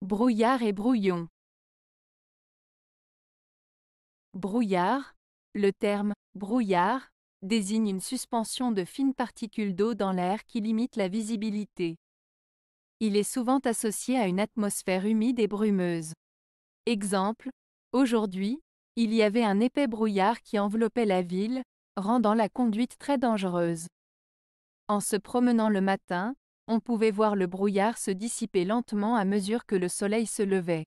Brouillard et brouillon. Brouillard. Le terme brouillard désigne une suspension de fines particules d'eau dans l'air qui limite la visibilité. Il est souvent associé à une atmosphère humide et brumeuse. Exemple, aujourd'hui, il y avait un épais brouillard qui enveloppait la ville, rendant la conduite très dangereuse. En se promenant le matin, on pouvait voir le brouillard se dissiper lentement à mesure que le soleil se levait.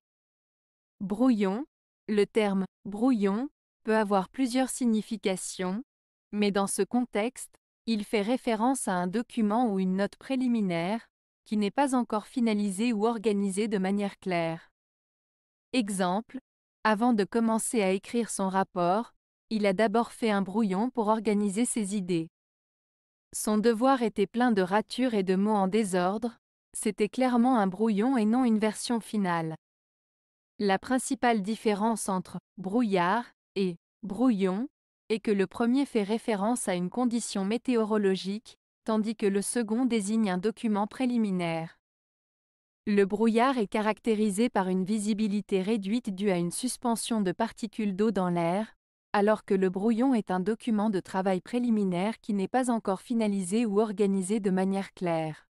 Brouillon, le terme brouillon peut avoir plusieurs significations, mais dans ce contexte, il fait référence à un document ou une note préliminaire, qui n'est pas encore finalisé ou organisé de manière claire. Exemple, avant de commencer à écrire son rapport, il a d'abord fait un brouillon pour organiser ses idées. Son devoir était plein de ratures et de mots en désordre, c'était clairement un brouillon et non une version finale. La principale différence entre brouillard et brouillon est que le premier fait référence à une condition météorologique, tandis que le second désigne un document préliminaire. Le brouillard est caractérisé par une visibilité réduite due à une suspension de particules d'eau dans l'air, alors que le brouillon est un document de travail préliminaire qui n'est pas encore finalisé ou organisé de manière claire.